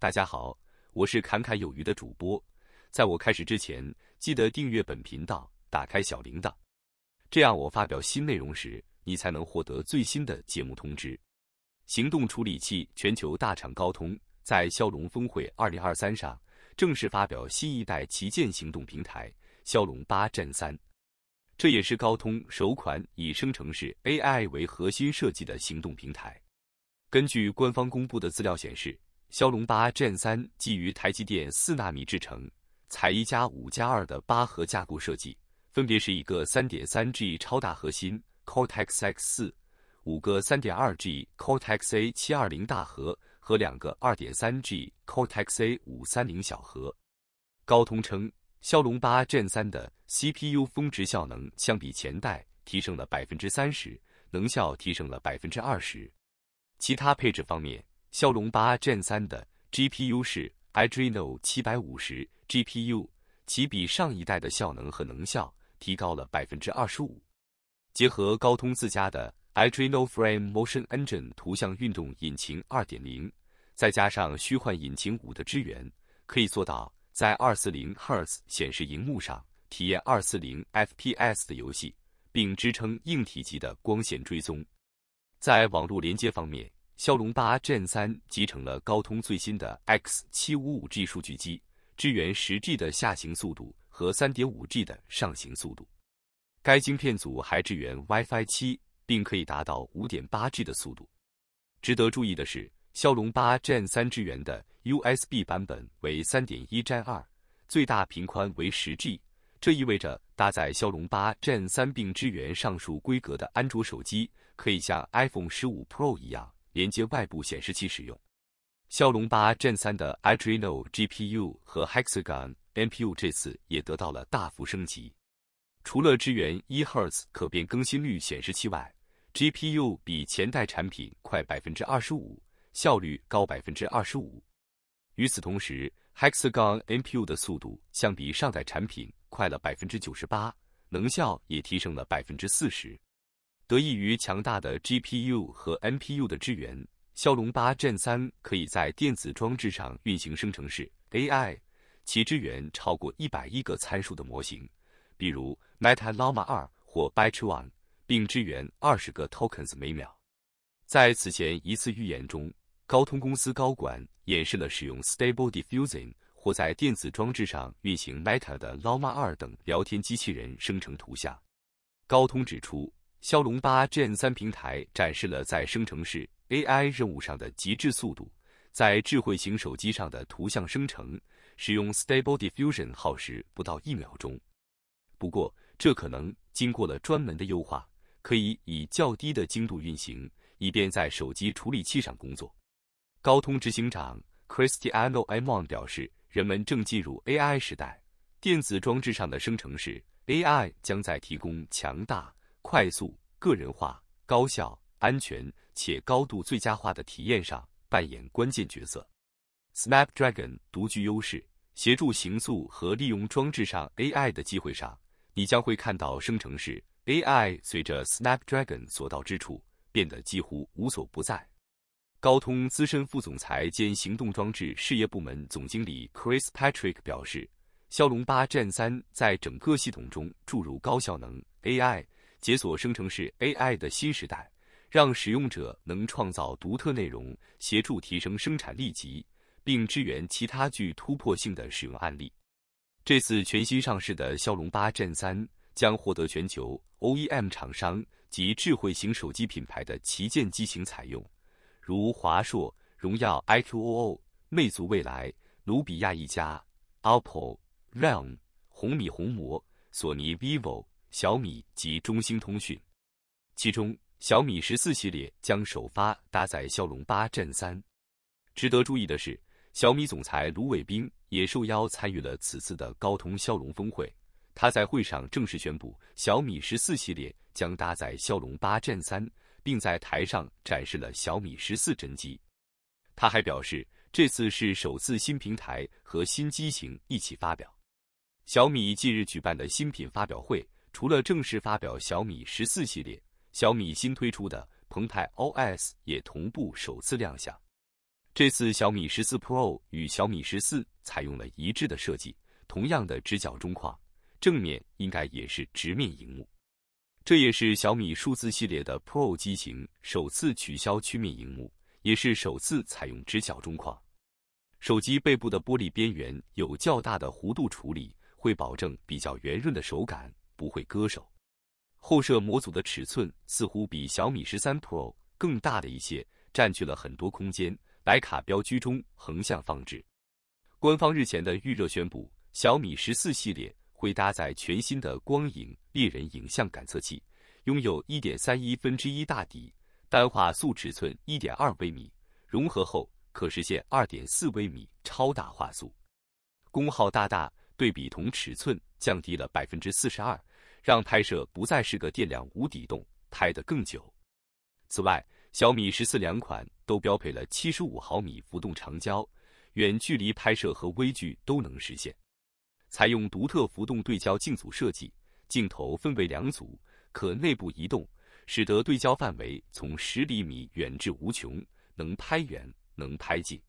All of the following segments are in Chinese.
大家好，我是侃侃有余的主播。在我开始之前，记得订阅本频道，打开小铃铛，这样我发表新内容时，你才能获得最新的节目通知。行动处理器全球大厂高通在骁龙峰会二零二三上正式发表新一代旗舰行动平台骁龙八 Gen 三，这也是高通首款以生成式 AI 为核心设计的行动平台。根据官方公布的资料显示。骁龙八 Gen 3基于台积电四纳米制程，采一加五加二的八核架构设计，分别是一个 3.3G 超大核心 Cortex X4，五个 3.2G Cortex A720 大核和两个 2.3G Cortex A530 小核。高通称骁龙八 Gen 3的 CPU 峰值效能相比前代提升了百分之三十，能效提升了百分之二十。其他配置方面。骁龙八 Gen 3的 GPU 是 Adreno 七百五十 GPU，其比上一代的效能和能效提高了百分之二十五。结合高通自家的 Adreno Frame Motion Engine 图像运动引擎二点零，再加上虚幻引擎五的支援，可以做到在二四零 Hertz 显示荧幕上体验二四零 FPS 的游戏，并支撑硬体级的光线追踪。在网络连接方面，骁龙八 Gen 3集成了高通最新的 X 七五五 G 数据机，支援十 G 的下行速度和三点五 G 的上行速度。该晶片组还支援 WiFi 七，并可以达到五点八 G 的速度。值得注意的是，骁龙八 Gen 三支援的 USB 版本为三点一 Gen 二，最大频宽为十 G，这意味着搭载骁龙八 Gen 三并支援上述规格的安卓手机，可以像 iPhone 十五 Pro 一样。连接外部显示器使用，骁龙八 Gen 三的 Adreno GPU 和 Hexagon NPU 这次也得到了大幅升级。除了支援一赫兹可变更新率显示器外，GPU 比前代产品快百分之二十五，效率高百分之二十五。与此同时，Hexagon NPU 的速度相比上代产品快了百分之九十八，能效也提升了百分之四十。得益于强大的 GPU 和 NPU 的支援，骁龙八 Gen 三可以在电子装置上运行生成式 AI，其支援超过一百亿个参数的模型，比如 Meta Llama 二或 b a c h o n n 并支援二十个 tokens 每秒。在此前一次预言中，高通公司高管演示了使用 Stable Diffusion 或在电子装置上运行 Meta 的 Llama 二等聊天机器人生成图像。高通指出。骁龙八 Gen 三平台展示了在生成式 AI 任务上的极致速度，在智慧型手机上的图像生成使用 Stable Diffusion 耗时不到一秒钟。不过，这可能经过了专门的优化，可以以较低的精度运行，以便在手机处理器上工作。高通执行长 Cristiano a m o n 表示：“人们正进入 AI 时代，电子装置上的生成式 AI 将在提供强大。”快速、个人化、高效、安全且高度最佳化的体验上扮演关键角色。Snapdragon 独居优势，协助行速和利用装置上 AI 的机会上，你将会看到生成式 AI 随着 Snapdragon 所到之处变得几乎无所不在。高通资深副总裁兼行动装置事业部门总经理 Chris Patrick 表示：“骁龙八 Gen 三在整个系统中注入高效能 AI。”解锁生成式 AI 的新时代，让使用者能创造独特内容，协助提升生产力及并支援其他具突破性的使用案例。这次全新上市的骁龙八 Gen 三将获得全球 OEM 厂商及智慧型手机品牌的旗舰机型采用，如华硕、荣耀、IQOO、魅族、未来、努比亚、一加、OPPO、Realme、红米、红魔、索尼、vivo。小米及中兴通讯，其中小米十四系列将首发搭载骁龙八 Gen 3。值得注意的是，小米总裁卢伟冰也受邀参与了此次的高通骁龙峰会。他在会上正式宣布，小米十四系列将搭载骁龙八 Gen 3，并在台上展示了小米十四真机。他还表示，这次是首次新平台和新机型一起发表。小米近日举办的新品发表会。除了正式发表小米十四系列，小米新推出的澎湃 OS 也同步首次亮相。这次小米十四 Pro 与小米十四采用了一致的设计，同样的直角中框，正面应该也是直面荧幕。这也是小米数字系列的 Pro 机型首次取消曲面荧幕，也是首次采用直角中框。手机背部的玻璃边缘有较大的弧度处理，会保证比较圆润的手感。不会割手，后摄模组的尺寸似乎比小米十三 Pro 更大了一些，占据了很多空间。徕卡标居中，横向放置。官方日前的预热宣布，小米十四系列会搭载全新的光影猎人影像感测器，拥有1.31分之一大底，单画素尺寸1.2微米，融合后可实现2.4微米超大画素，功耗大大对比同尺寸降低了百分之四十二。让拍摄不再是个电量无底洞，拍得更久。此外，小米十四两款都标配了七十五毫米浮动长焦，远距离拍摄和微距都能实现。采用独特浮动对焦镜组设计，镜头分为两组，可内部移动，使得对焦范围从十厘米远至无穷，能拍远能拍近。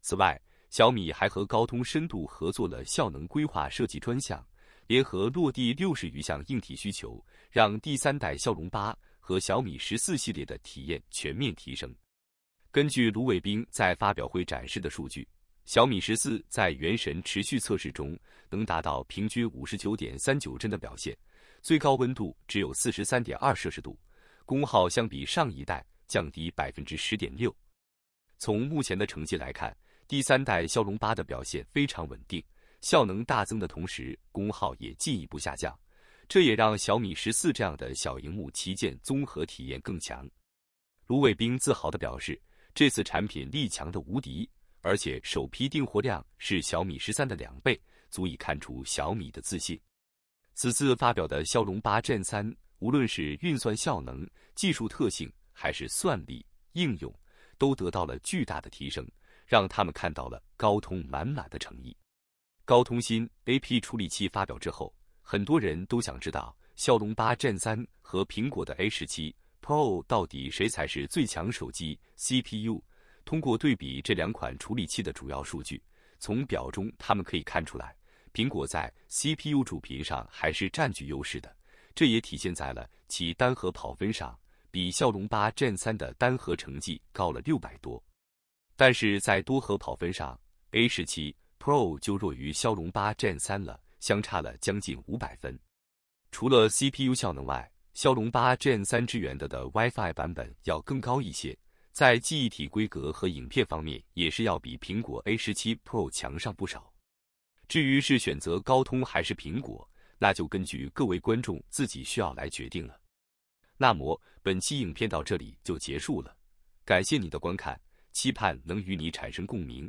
此外，小米还和高通深度合作了效能规划设计专项。联合落地六十余项硬体需求，让第三代骁龙八和小米十四系列的体验全面提升。根据卢伟冰在发表会展示的数据，小米十四在《原神》持续测试中能达到平均五十九点三九帧的表现，最高温度只有四十三点二摄氏度，功耗相比上一代降低百分之十点六。从目前的成绩来看，第三代骁龙八的表现非常稳定。效能大增的同时，功耗也进一步下降，这也让小米十四这样的小屏幕旗舰综合体验更强。卢伟冰自豪地表示，这次产品力强的无敌，而且首批订货量是小米十三的两倍，足以看出小米的自信。此次发表的骁龙八 Gen 3，无论是运算效能、技术特性，还是算力应用，都得到了巨大的提升，让他们看到了高通满满的诚意。高通新 A P 处理器发表之后，很多人都想知道骁龙八 Gen 三和苹果的 A 十七 Pro 到底谁才是最强手机 CPU。通过对比这两款处理器的主要数据，从表中他们可以看出来，苹果在 CPU 主频上还是占据优势的，这也体现在了其单核跑分上，比骁龙八 Gen 三的单核成绩高了六百多。但是在多核跑分上，A 十七。Pro 就弱于骁龙八 Gen 3了，相差了将近五百分。除了 CPU 效能外，骁龙八 Gen 3支援的的 WiFi 版本要更高一些，在记忆体规格和影片方面也是要比苹果 A17 Pro 强上不少。至于是选择高通还是苹果，那就根据各位观众自己需要来决定了。那么本期影片到这里就结束了，感谢你的观看，期盼能与你产生共鸣。